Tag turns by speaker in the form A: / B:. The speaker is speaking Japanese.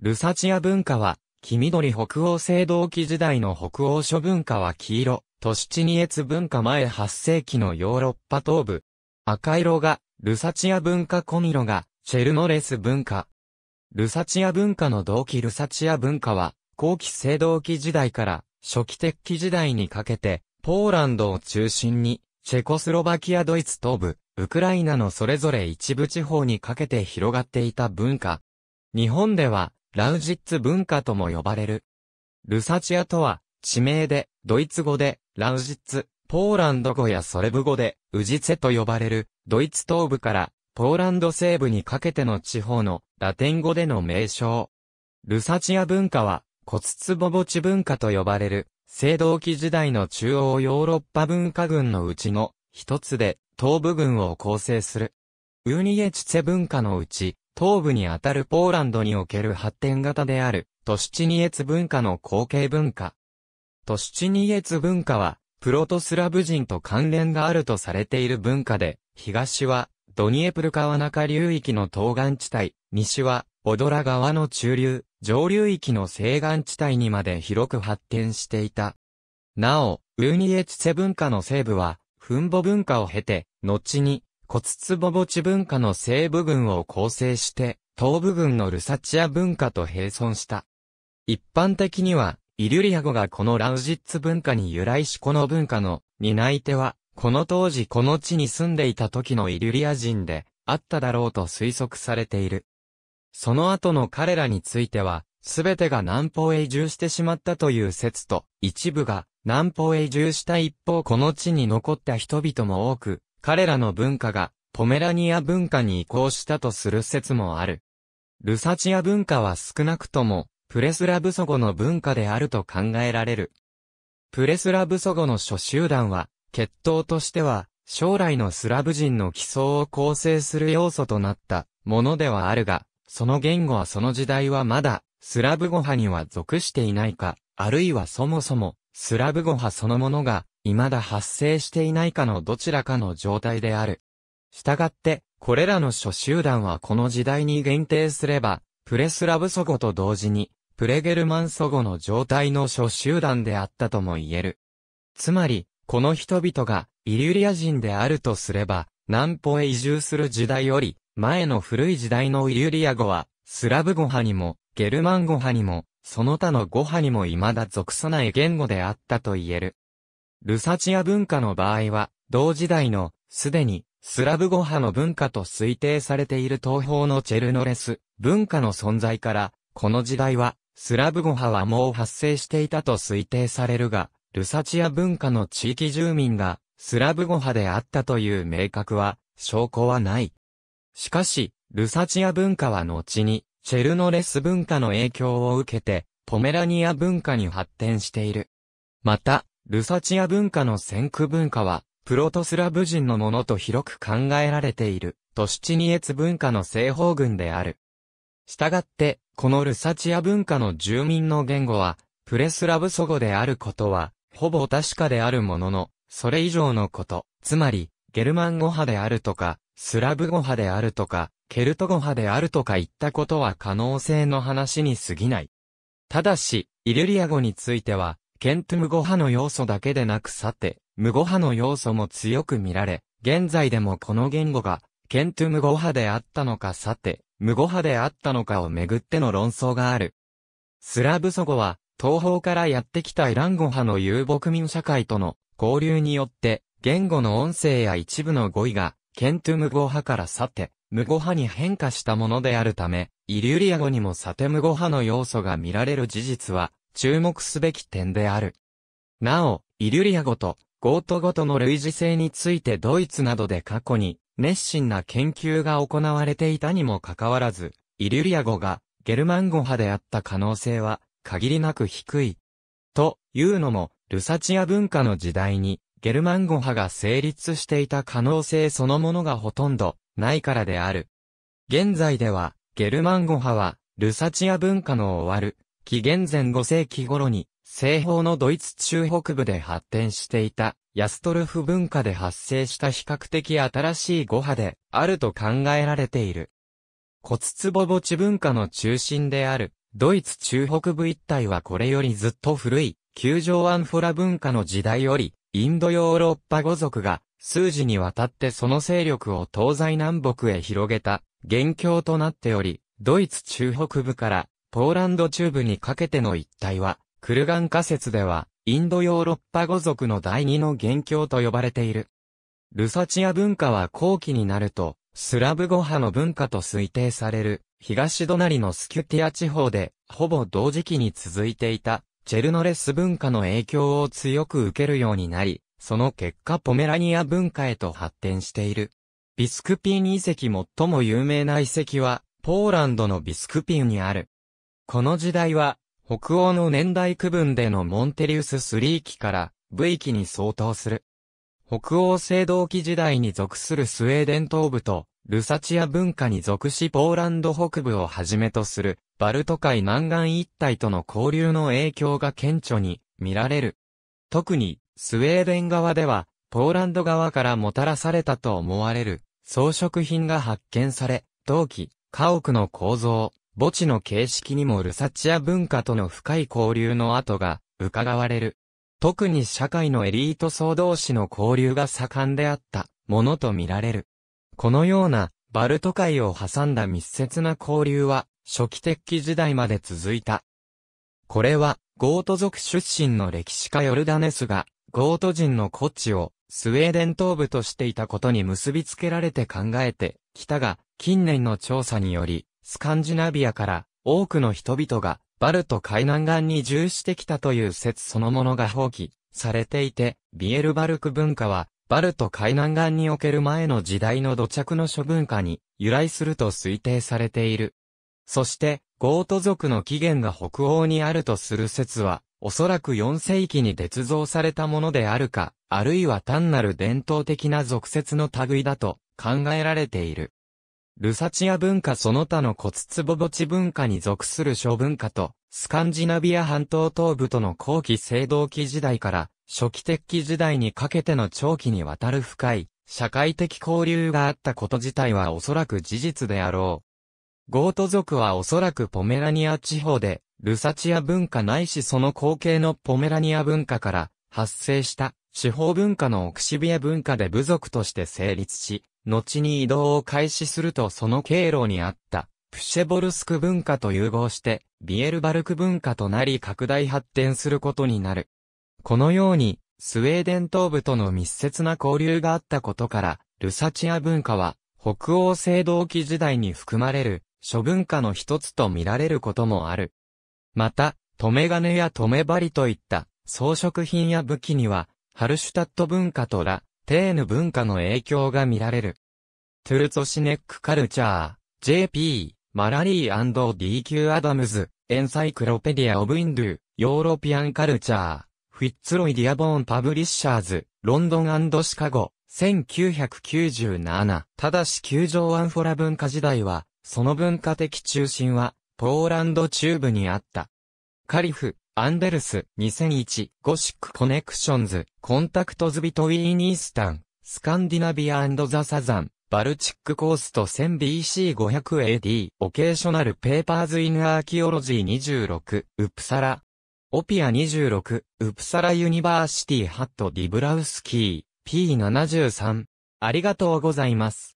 A: ルサチア文化は、黄緑北欧青銅器時代の北欧諸文化は黄色、都市チニエツ文化前8世紀のヨーロッパ東部。赤色が、ルサチア文化紺色が、チェルノレス文化。ルサチア文化の同期ルサチア文化は、後期青銅器時代から初期鉄器時代にかけて、ポーランドを中心に、チェコスロバキアドイツ東部、ウクライナのそれぞれ一部地方にかけて広がっていた文化。日本では、ラウジッツ文化とも呼ばれる。ルサチアとは、地名で、ドイツ語で、ラウジッツ、ポーランド語やソレブ語で、ウジツェと呼ばれる、ドイツ東部から、ポーランド西部にかけての地方の、ラテン語での名称。ルサチア文化は、コツツボボチ文化と呼ばれる、青銅器時代の中央ヨーロッパ文化群のうちの、一つで、東部群を構成する。ウニエチツェ文化のうち、東部にあたるポーランドにおける発展型である、トシチニエツ文化の後継文化。トシチニエツ文化は、プロトスラブ人と関連があるとされている文化で、東は、ドニエプル川中流域の東岸地帯、西は、オドラ川の中流、上流域の西岸地帯にまで広く発展していた。なお、ウーニエツセ文化の西部は、フンボ文化を経て、後に、骨壺墓地文化の西部軍を構成して、東部軍のルサチア文化と並存した。一般的には、イリュリア語がこのラウジッツ文化に由来しこの文化の担い手は、この当時この地に住んでいた時のイリュリア人であっただろうと推測されている。その後の彼らについては、すべてが南方へ移住してしまったという説と、一部が南方へ移住した一方この地に残った人々も多く、彼らの文化がポメラニア文化に移行したとする説もある。ルサチア文化は少なくともプレスラブソゴの文化であると考えられる。プレスラブソゴの諸集団は、血統としては、将来のスラブ人の基礎を構成する要素となったものではあるが、その言語はその時代はまだ、スラブ語派には属していないか、あるいはそもそも、スラブ語派そのものが、未だ発生していないかのどちらかの状態である。したがって、これらの諸集団はこの時代に限定すれば、プレスラブ祖語と同時に、プレゲルマン祖語の状態の諸集団であったとも言える。つまり、この人々がイリュリア人であるとすれば、南方へ移住する時代より、前の古い時代のイリュリア語は、スラブ語派にも、ゲルマン語派にも、その他の語派にも未だ属さない言語であったと言える。ルサチア文化の場合は、同時代の、すでに、スラブ語派の文化と推定されている東方のチェルノレス、文化の存在から、この時代は、スラブ語派はもう発生していたと推定されるが、ルサチア文化の地域住民が、スラブ語派であったという明確は、証拠はない。しかし、ルサチア文化は後に、チェルノレス文化の影響を受けて、ポメラニア文化に発展している。また、ルサチア文化の先駆文化は、プロトスラブ人のものと広く考えられている、トシチニエツ文化の西方群である。したがって、このルサチア文化の住民の言語は、プレスラブ祖語であることは、ほぼ確かであるものの、それ以上のこと、つまり、ゲルマン語派であるとか、スラブ語派であるとか、ケルト語派であるとか言ったことは可能性の話に過ぎない。ただし、イルリア語については、ケント無語派の要素だけでなくさて、無語派の要素も強く見られ、現在でもこの言語が、ケント無語派であったのかさて、無語派であったのかをめぐっての論争がある。スラブ祖語は、東方からやってきたイラン語派の遊牧民社会との交流によって、言語の音声や一部の語彙が、ケント無語派からさて、無語派に変化したものであるため、イリュリア語にもさて無語派の要素が見られる事実は注目すべき点である。なお、イリュリア語とゴート語との類似性についてドイツなどで過去に熱心な研究が行われていたにもかかわらず、イリュリア語がゲルマン語派であった可能性は限りなく低い。というのも、ルサチア文化の時代にゲルマン語派が成立していた可能性そのものがほとんどないからである。現在ではゲルマン語派はルサチア文化の終わる紀元前5世紀頃に、西方のドイツ中北部で発展していた、ヤストルフ文化で発生した比較的新しい語派で、あると考えられている。骨壺墓地文化の中心である、ドイツ中北部一帯はこれよりずっと古い、球状アンフォラ文化の時代より、インドヨーロッパ語族が、数時にわたってその勢力を東西南北へ広げた、元凶となっており、ドイツ中北部からポーランド中部にかけての一帯は、クルガン仮説では、インドヨーロッパ語族の第二の元凶と呼ばれている。ルサチア文化は後期になると、スラブ語派の文化と推定される、東隣のスキュティア地方で、ほぼ同時期に続いていた、チェルノレス文化の影響を強く受けるようになり、その結果ポメラニア文化へと発展している。ビスクピン遺跡最も有名な遺跡は、ポーランドのビスクピンにある、この時代は、北欧の年代区分でのモンテリウス3期から V 期に相当する。北欧青銅器時代に属するスウェーデン東部と、ルサチア文化に属しポーランド北部をはじめとする、バルト海南岸一帯との交流の影響が顕著に見られる。特に、スウェーデン側では、ポーランド側からもたらされたと思われる装飾品が発見され、陶器、家屋の構造、墓地の形式にもルサチア文化との深い交流の跡が伺われる。特に社会のエリート層同士の交流が盛んであったものとみられる。このようなバルト海を挟んだ密接な交流は初期器時代まで続いた。これはゴート族出身の歴史家ヨルダネスがゴート人の古地をスウェーデン東部としていたことに結びつけられて考えてきたが、近年の調査により、スカンジナビアから多くの人々がバルト海南岸に移住してきたという説そのものが放棄されていて、ビエルバルク文化はバルト海南岸における前の時代の土着の諸文化に由来すると推定されている。そして、ゴート族の起源が北欧にあるとする説は、おそらく4世紀に捏造されたものであるか、あるいは単なる伝統的な俗説の類だと考えられている。ルサチア文化その他の骨壺墓地文化に属する諸文化と、スカンジナビア半島東部との後期青銅期時代から初期鉄器時代にかけての長期にわたる深い社会的交流があったこと自体はおそらく事実であろう。ゴート族はおそらくポメラニア地方でルサチア文化ないしその後継のポメラニア文化から発生した司法文化のオクシビ文化で部族として成立し、後に移動を開始するとその経路にあった、プシェボルスク文化と融合して、ビエルバルク文化となり拡大発展することになる。このように、スウェーデン東部との密接な交流があったことから、ルサチア文化は、北欧青銅器時代に含まれる、諸文化の一つと見られることもある。また、留め金や留め針といった、装飾品や武器には、ハルシュタット文化とラ・テーヌ文化の影響が見られる。トゥルツォシネックカルチャー、JP、マラリー &DQ アダムズ、エンサイクロペディア・オブ・インドゥ、ヨーロピアン・カルチャー、フィッツロイ・ディアボーン・パブリッシャーズ、ロンドンシカゴ、1997。ただし球場アンフォラ文化時代は、その文化的中心は、ポーランド中部にあった。カリフ、アンデルス、2001、ゴシックコネクションズ、コンタクトズビトウィーイースタン、スカンディナビアザ・サザン、バルチックコースト 1000BC500AD、オケーショナルペーパーズ・イン・アーキオロジー26、ウプサラ、オピア26、ウプサラユニバーシティ・ハット・ディブラウスキー、P73。ありがとうございます。